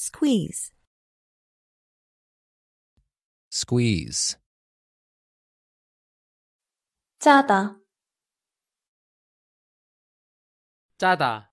Squeeze. Squeeze. 짜다. 짜다.